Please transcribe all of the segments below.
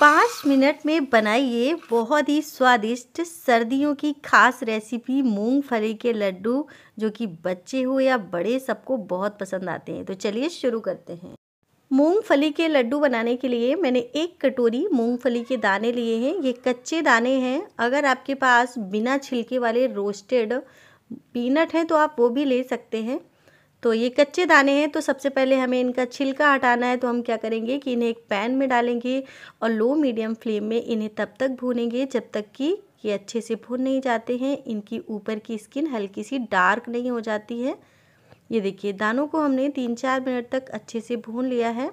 पाँच मिनट में बनाइए बहुत ही स्वादिष्ट सर्दियों की खास रेसिपी मूंगफली के लड्डू जो कि बच्चे हो या बड़े सबको बहुत पसंद आते हैं तो चलिए शुरू करते हैं मूंगफली के लड्डू बनाने के लिए मैंने एक कटोरी मूंगफली के दाने लिए हैं ये कच्चे दाने हैं अगर आपके पास बिना छिलके वाले रोस्टेड पीनट हैं तो आप वो भी ले सकते हैं तो ये कच्चे दाने हैं तो सबसे पहले हमें इनका छिलका हटाना है तो हम क्या करेंगे कि इन्हें एक पैन में डालेंगे और लो मीडियम फ्लेम में इन्हें तब तक भूनेंगे जब तक कि ये अच्छे से भून नहीं जाते हैं इनकी ऊपर की स्किन हल्की सी डार्क नहीं हो जाती है ये देखिए दानों को हमने तीन चार मिनट तक अच्छे से भून लिया है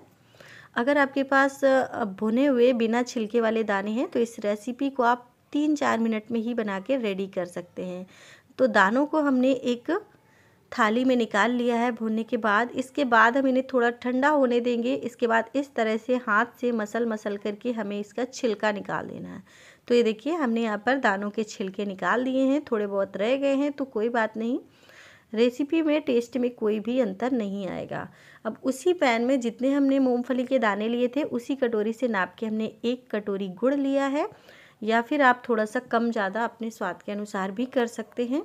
अगर आपके पास भुने हुए बिना छिलके वाले दाने हैं तो इस रेसिपी को आप तीन चार मिनट में ही बना के रेडी कर सकते हैं तो दानों को हमने एक थाली में निकाल लिया है भुनने के बाद इसके बाद हम इन्हें थोड़ा ठंडा होने देंगे इसके बाद इस तरह से हाथ से मसल मसल करके हमें इसका छिलका निकाल देना है तो ये देखिए हमने यहाँ पर दानों के छिलके निकाल दिए हैं थोड़े बहुत रह गए हैं तो कोई बात नहीं रेसिपी में टेस्ट में कोई भी अंतर नहीं आएगा अब उसी पैन में जितने हमने मूँगफली के दाने लिए थे उसी कटोरी से नाप के हमने एक कटोरी गुड़ लिया है या फिर आप थोड़ा सा कम ज़्यादा अपने स्वाद के अनुसार भी कर सकते हैं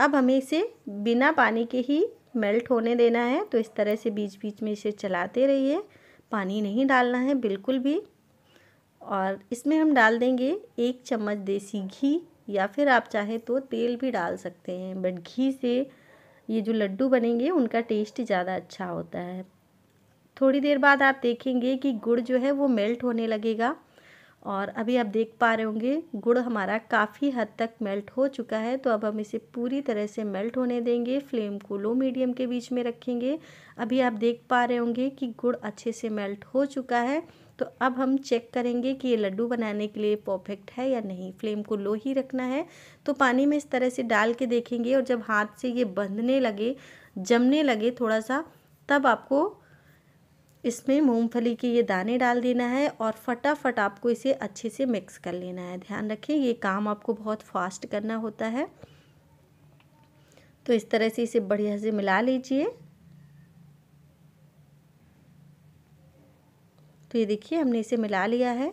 अब हमें इसे बिना पानी के ही मेल्ट होने देना है तो इस तरह से बीच बीच में इसे चलाते रहिए पानी नहीं डालना है बिल्कुल भी और इसमें हम डाल देंगे एक चम्मच देसी घी या फिर आप चाहें तो तेल भी डाल सकते हैं बट घी से ये जो लड्डू बनेंगे उनका टेस्ट ज़्यादा अच्छा होता है थोड़ी देर बाद आप देखेंगे कि गुड़ जो है वो मेल्ट होने लगेगा और अभी आप देख पा रहे होंगे गुड़ हमारा काफ़ी हद तक मेल्ट हो चुका है तो अब हम इसे पूरी तरह से मेल्ट होने देंगे फ्लेम को लो मीडियम के बीच में रखेंगे अभी आप देख पा रहे होंगे कि गुड़ अच्छे से मेल्ट हो चुका है तो अब हम चेक करेंगे कि ये लड्डू बनाने के लिए परफेक्ट है या नहीं फ्लेम को लो ही रखना है तो पानी में इस तरह से डाल के देखेंगे और जब हाथ से ये बंधने लगे जमने लगे थोड़ा सा तब आपको इसमें मूंगफली के ये दाने डाल देना है और फटाफट आपको इसे अच्छे से मिक्स कर लेना है ध्यान रखें ये काम आपको बहुत फास्ट करना होता है तो इस तरह से इसे बढ़िया से मिला लीजिए तो ये देखिए हमने इसे मिला लिया है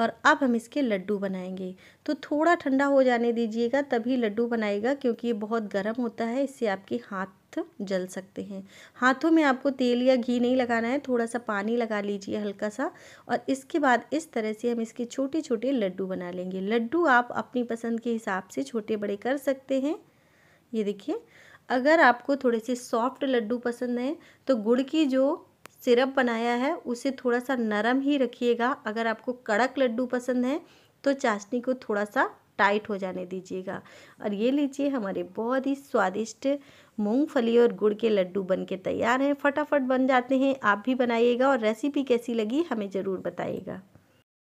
और अब हम इसके लड्डू बनाएंगे तो थोड़ा ठंडा हो जाने दीजिएगा तभी लड्डू बनाएगा क्योंकि ये बहुत गर्म होता है इससे आपके हाथ जल सकते हैं हाथों में आपको तेल या घी नहीं लगाना है थोड़ा सा पानी लगा लीजिए हल्का सा और इसके बाद इस तरह से हम इसके छोटे छोटे लड्डू बना लेंगे लड्डू आप अपनी पसंद के हिसाब से छोटे बड़े कर सकते हैं ये देखिए अगर आपको थोड़े से सॉफ्ट लड्डू पसंद हैं तो गुड़ की जो सिरप बनाया है उसे थोड़ा सा नरम ही रखिएगा अगर आपको कड़क लड्डू पसंद है तो चाशनी को थोड़ा सा टाइट हो जाने दीजिएगा और ये लीजिए हमारे बहुत ही स्वादिष्ट मूंगफली और गुड़ के लड्डू बन के तैयार हैं फटाफट बन जाते हैं आप भी बनाइएगा और रेसिपी कैसी लगी हमें ज़रूर बताइएगा